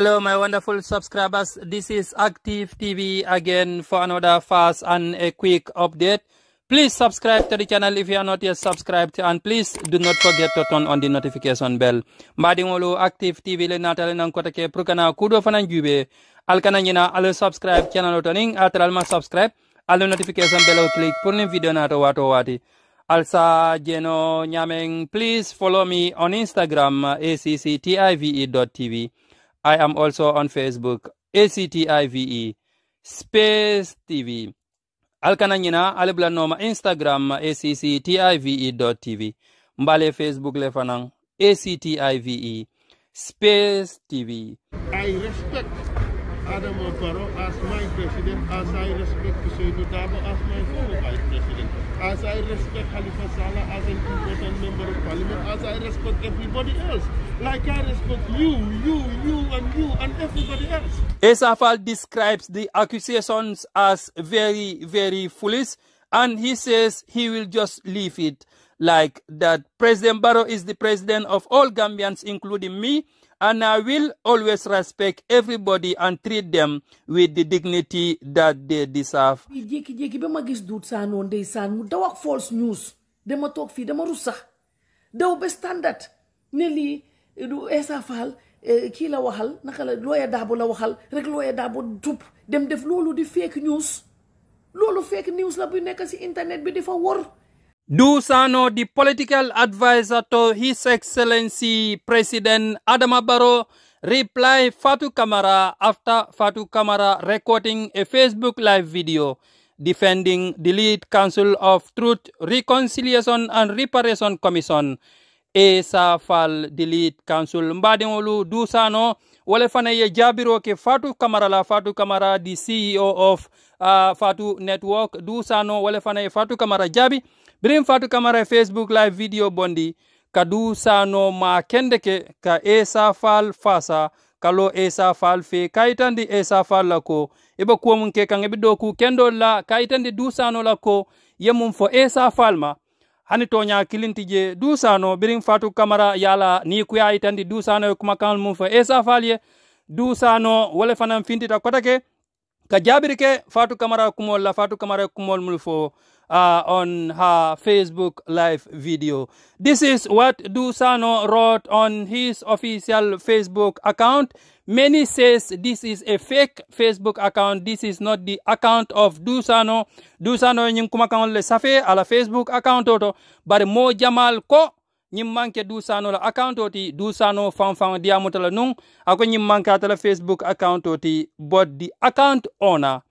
Hello, my wonderful subscribers. This is Active TV again for another fast and a quick update. Please subscribe to the channel if you are not yet subscribed and please do not forget to turn on the notification bell. Madingolo Active TV le natale nan kota ke prukana kudo fanan jube. Alkananya yena alo subscribe channel otoning mas subscribe alo notification bell click purni video na to wato wati. Alsa jeno nyameng please follow me on Instagram tv. I am also on Facebook, ACTIVE, Space TV. Alkananyina, nyina alibla noma Instagram, ACCTIVE.tv. Mbale Facebook lefanang, ACTIVE, Space TV. I respect Adam Oparo as my president as I respect Seydou Dabo as my former vice president as I respect Khalifa Salah as an important member of parliament, as I respect everybody else. Like I respect you, you, you, and you, and everybody else. Esafal describes the accusations as very, very foolish, and he says he will just leave it like that. President Barrow is the president of all Gambians, including me and I will always respect everybody and treat them with the dignity that they deserve. jékki-jékki ba ma gis duut saa noonu ndeysaan false news dama talk fi. They rus sax daw ba standard ne do du Essa Faal eh, kii la waxal naka la looya daabu la waxal rek looya daabu tupp dem def loolu di fake news loolu fake news la bu nekk si internet bi di fa wor. Dusano, the political advisor to His Excellency President Adama Barrow, reply Fatu Kamara after Fatu Kamara recording a Facebook live video defending the lead Council of Truth, Reconciliation and Reparation Commission. Esa fal delete council mbadiŋolu dusano wala fana ye jaabiro ke fatu kamara la fatu kamara the ceo of uh, fatu network dusano wala fana ye fatu kamara jabir birin fatu kamara facebook live video bondi kadu sano ma kendeke ka esa fal fasa kalo esa fal fe kaitandi esa fal la ko ibe mun ke kan ibe do ku kendo la kaitandi du sano lako yemum fo esa falma hani to nya kilinti je du sano birin fatu kamara yala ni ku ya itandi du sano kuma kan mum fo esa fal ye du sano wala fanam fanan fintita kotake ka jabiri fatu kamara kumol la fatu kamara kumol mul fo uh, on her Facebook live video. This is what Dusano wrote on his official Facebook account. Many says this is a fake Facebook account. This is not the account of Dusano. Dusano ñing kuma le safe ala Facebook account oto But mo jamal ko ñim manke Dusano la account oti Dusano fan fan diamutala nung ako ñim manke atala Facebook account oti but the account owner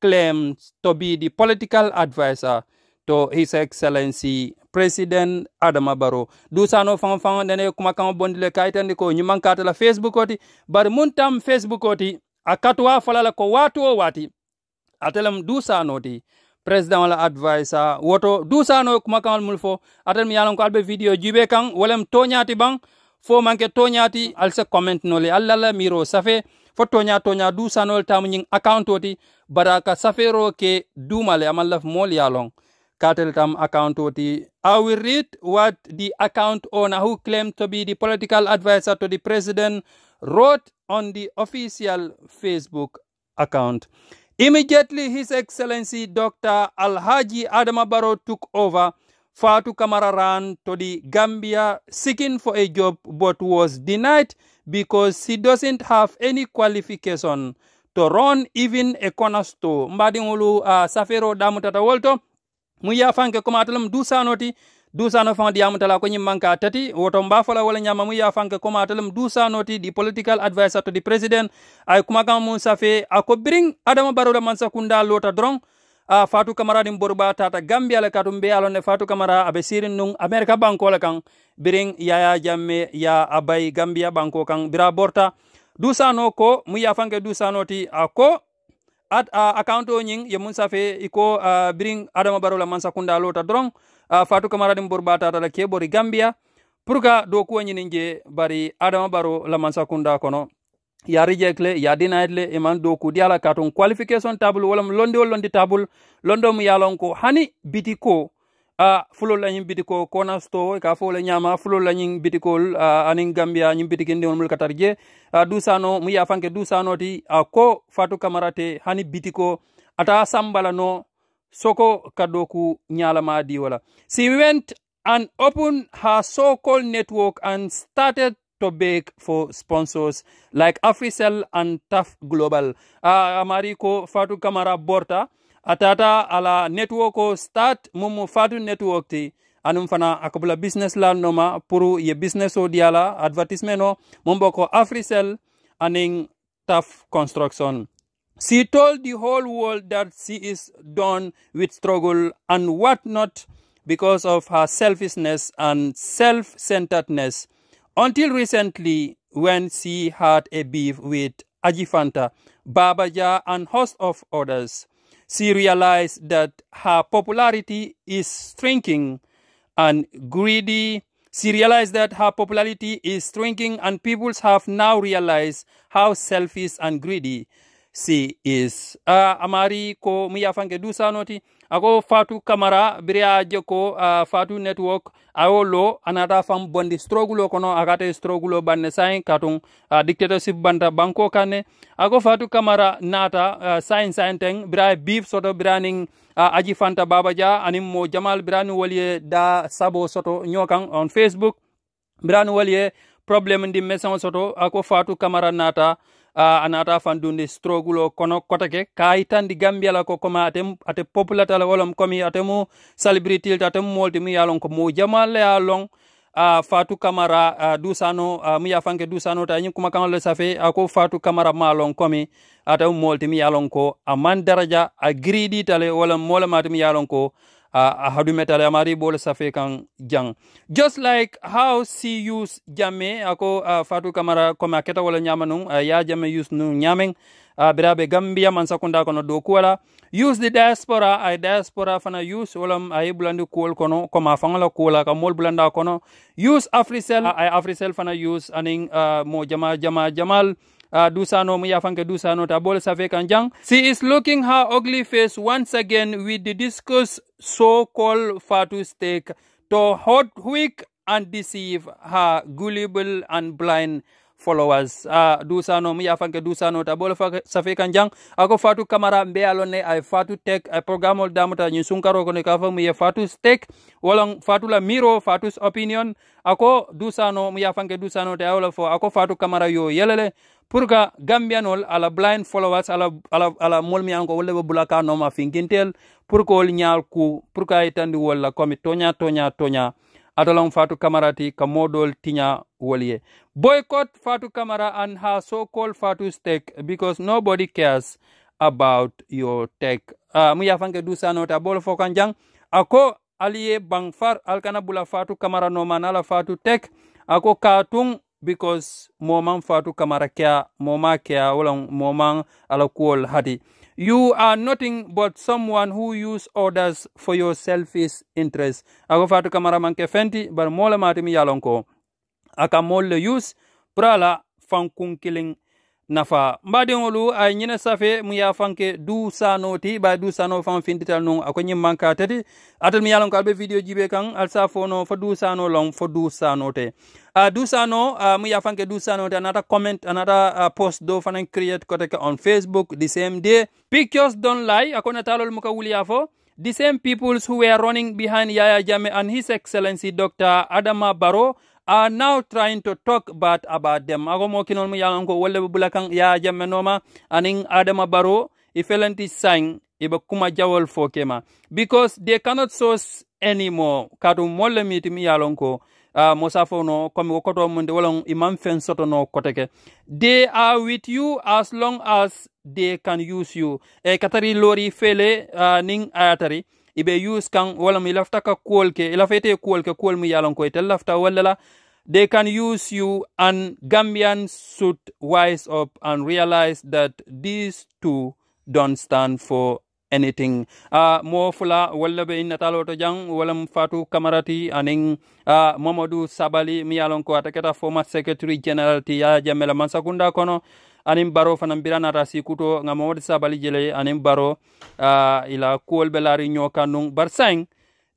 claims to be the political advisor to His Excellency President Adama Barrow. Dusano fanfan nene kumakan bondile kaitandi ko nyuman la Facebook oti. Bari muntam Facebook oti. Akatwa falala ko watu o wati. Atelem dusano ti. President wala advisor woto dusano kumakan mulfo. Atelem yalon ko albe video jube kang, Walem tonyati bang. Fo manke tonyati alse comment nole. Allala miro safe fotonya toña toña du sanol tamu ñing account oti bara safero ke dumale amal laf mol ya katel tam account oti i will read what the account owner who claimed to be the political advisor to the president wrote on the official facebook account Immediately, His Excellency Dr. Alhaji Adama baro took over. Fatu Kamara ran to the Gambia seeking for a job but was denied because she doesn't have any qualification to run even a corner store mbadi ngulu uh, safero damu tata wolto mu yafanke komatalam dusanoti dusano faŋo diyamu tala ko ñiŋ maŋ ka tati woto mba fola wala ñama mu ye faŋ ke koma atelem ti di political advisor to di president ay kumakaŋ muŋ safe a ada biriŋ adama baro mansa kunda lota a ah, fatu kamara nin borba tata gambia le katum be alone fatu kamara abe sirin nun america banko le kan birin yaya jamme ya abay gambia banko kan bira borta dusano ko mu ya fanke dusano ti ako ah, at uh, account o nyin ye mun fe iko uh, birin adama barola mansa kunda lota drong uh, fatu kamara nin borba tata la kebori gambia pour do ko nyin je bari adama baro la mansa kunda kono ya reject le ya iman do ku diala katun qualification table wala londi wala londi table londo mu yalonko hani bitiko a uh, fulo la nyim bitiko kona sto ka fo la nyama fulo la nyim bitiko uh, anin gambia nyim bitiki ndi mul katarje uh, dusano mu ya fanke dusano ti uh, ko fatu kamarate hani bitiko ata sambala no soko kadoku nyalama di wala she went and open her so-called network and started topic for sponsors like Africell and Tough Global. Uh, Amariko Fatu Kamara Borta atata ala network start mumu Fatu network ti anum akabula business la noma puru ye business o diala advertisement o mumboko Africell aning Tough Construction. She told the whole world that she is done with struggle and what not because of her selfishness and self-centeredness. Until recently, when she had a beef with Ajifanta, Babaja, and host of others, she realized that her popularity is shrinking and greedy. She realized that her popularity is shrinking and people have now realized how selfish and greedy si is uh, amari ko mu yafange du sanoti ako fatu kamara biriyaje ko uh, ah, fatu network awo lo anata fam bondi strogulo kono akate strogulo banne sain katun uh, ah, dictatorship banta banko kane ako fatu kamara nata uh, sain sain teng bira beef soto branding uh, aji fanta babaja anim mo jamal birani waliye da sabo soto nyokan on facebook birani waliye problem ndi meson soto ako fatu kamara nata uh, ah, a naata fandude strogulo kono kotake kay tandi gambia la ko koma ate ate populata la wolom komi atemu mu atemu ate mu molti mu yalon ko mo jamal ya long uh, ah, fatu kamara uh, ah, dusano uh, mu fanke dusano ta nyi kuma kanol le safe ako fatu kamara malon komi ata mu molti mi yalon ko man daraja a gridi tale wala mola mi yalon ko uh, ah, ah, hadu metal amari bol safe kan jang just like how si use jamme ako uh, fatu kamara koma keta wala nyama nun uh, ya jamme use nun nyamen uh, birabe gambia man sakunda kono do kuwala use the diaspora ay diaspora fana use wolam ay bulandi kuwol kono koma fangala kuwla ka mol bulanda kono use africell ay africell fana use anin uh, mo jama jama jamal uh, Dusano Dusano She is looking her ugly face once again with the discus so-called Fatu steak, to hot, and deceive her gullible and blind followers a ah, dusano mi yafanke dusano ta bolo safe kan jang ako fatu kamara mbe alone ay fatu tek ay programme ol damuta ni sunkaro ko ne ka fa mi fatu tek wolon fatu la miro fatu opinion ako dusano mi yafanke dusano ta wala fo ako fatu kamara yo yelele purga que gambianol ala blind followers ala ala ala molmi anko wolle be bulaka no ma fingintel pour ko ol nyaal ku pour ka itandi tandi wala komi tonya tonya tonya adalong Fatu Kamarati Kamodol Tinya Walie. Boycott Fatu Kamara and her so-called Fatu stake because nobody cares about your tech. Uh, ah, mu yafanke dusa nota bolo fokanjang ako aliye bangfar alkana bula Fatu Kamara no manala Fatu tech ako katung because moman Fatu Kamara kya moma kya ulang moman alakuol hadi. You are nothing but someone who use others for your selfish interest. Ako fatu kamaraman manke fenti but mola mati mi yalonko. Aka molle use prala fankun killing nafa mbaadiŋolu a ñina safe mu ye fanke du sano ti ba du sano faŋ findital nuŋ a ko ñiŋ manka tati atel mi ye loŋ ko be video jibe kaŋ al sa fono fo du sano loŋ fo du sano te a du sano a mu ye fanke du sano te anata comment anata post do fanaŋ create kote ke on facebook the same day pictures don't lie a ko ka wuli ya fo the same peoples who were running behind yaya jame and his excellency dr adama baro are now trying to talk bad about them ako mo kinol mo kanga ya jamme noma aning adama baro ifelenti sang iba kuma jawol fo kema because they cannot source anymore kadu molle miti mi yalonko uh, mosafono comme ko ah, koto munde wala imam fen no koteke they are with you as long as they can use you e eh, katari lori fele uh, ning ayatari ibe use kan wala mi lafta ka kuol ke ila fete kuol ke kuol mi yalon koy tel lafta wala la they can use you and gambian suit wise up and realize that these two don't stand for anything uh, mo fula walla in innatalo to jang walam fatou kamarati anin uh, ah, mamadou sabali mi yalon ko ataketa former secretary general ti yaya man mansakunda kono anin baro fana birana rasi kuto nga sabali jele anin baro uh, ila kuwol be laari ñoo kannun bar sain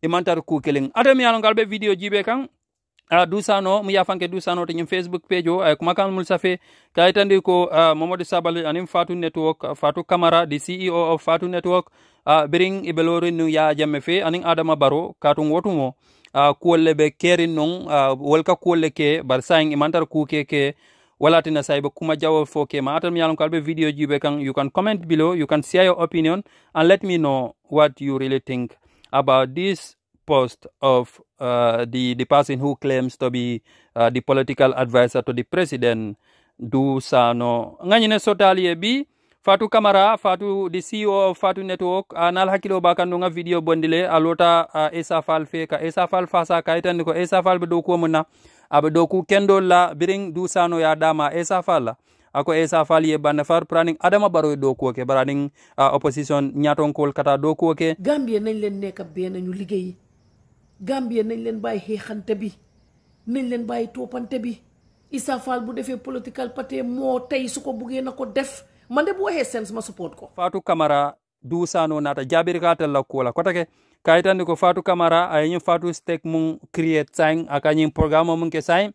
imantar ku kelin atam yalon galbe video jibe kan a uh, dusano mu yafanke dusano te ñim facebook page o ay kuma kan mul safe kayitandi ko uh, momodi sabali anin fatu network uh, fatu camara di ceo of fatu network uh, birin ibelori nu ya jamme fe anin adama baro katun wotumo uh, kuwolle be kerin non uh, wolka kuwolle ke bar sain imantar ku ke ke walatina sayba kuma jawal foke ma atam yalon kalbe video jibe kan you can comment below you can share your opinion and let me know what you really think about this post of uh, the the person who claims to be uh, the political advisor to the president du sano nganyine sotali bi fatu kamara fatu the ceo of fatu network anal uh, hakilo bakando nga video bondile alota uh, esa fal fe ka esa fal fasa kaitan ko esa fal be do ko munna aɓe doo ku kendolla birin dusanoya dama esa falla ako esa fali e bande far praning adama baro do ko ke baraning uh, opposition nyaton kata do ko ke gambie nañ leen nekk be nañu liggéey gambie nañ leen bàyyi xeexante bi nañ leen bàyyi toppante bi Issa Fall bu defee political party moo tey su ko buggee na ko def man de bu waxee sens ma support ko Fatou Camara dusano nata jabir ka tella kula kotake kaitan ko fatu kamara ayin fatu stek mun create sign akanyin programme mun ke sign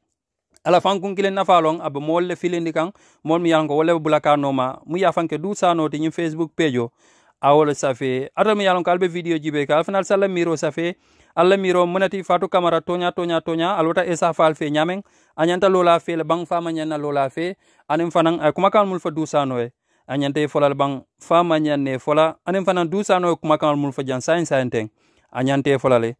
ala fankun kilen nafalon abe molle filindi kan mol mi yanko bulaka noma mu fanke du sano facebook page awol safe adam yalon kalbe video jibe ka sala miro safe alla miro munati fatu kamara tonya tonya tonya alota esa fal fe nyamen anyanta lola fe le bang fama nyana lola fe anem fanan kuma kan mul fa du sano a ñanta i e folal baŋ e e fa ma ñanne fola aniŋ fanaŋ duusano ye kumakaŋol mulu fo jaŋ sayin sayin teŋ a ñanta i fola le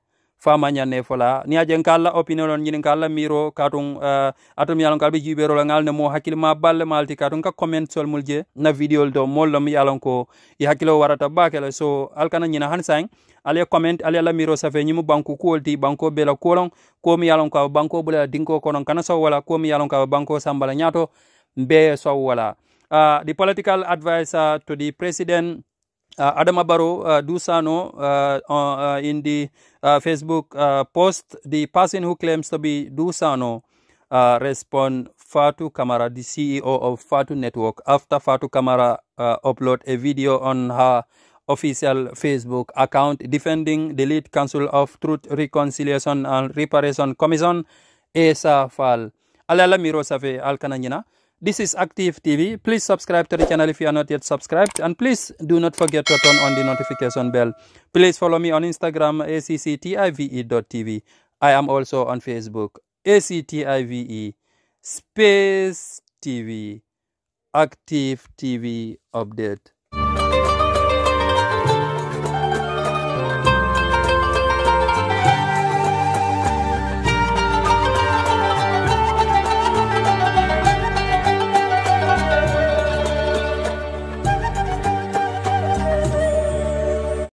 fa ma ñanne fola niŋ a jeŋ ka alla opinion lon ñiniŋ ka alla miiro kaatuŋ uh, atum ye a loŋ ka al be jiibeero la ŋa al ne moo hakkilima balle maal ti kaatuŋ ka commentol mulu je na vidéol to moolu lom ye a loŋ ko i hakkilo warata baake le so al kana ñina hani sayiŋ ali ye comment ali ye la miiro safe ñimu banku kuwol ti banko bee la kuwo kuwo mi ye a loŋ ko a be banko bula la dinko konoŋ kana sow wala kuwo mi ye a loŋ ko a be banko samba la ñaato mbee sow wala Uh, the political advisor to the president uh, uh, Dusano uh, uh, in the uh, Facebook post, the person who claims to be Dusano uh, respond Fatu Kamara, the CEO of Fatu Network, after Fatu Kamara upload a video on her official Facebook account defending the lead council of Truth, Reconciliation and Reparation Commission, Esa Fal. Alala Miro Safe Alkananyina. This is Active TV. Please subscribe to the channel if you are not yet subscribed. And please do not forget to turn on the notification bell. Please follow me on Instagram, acctive.tv. I am also on Facebook, active space TV, Active TV Update.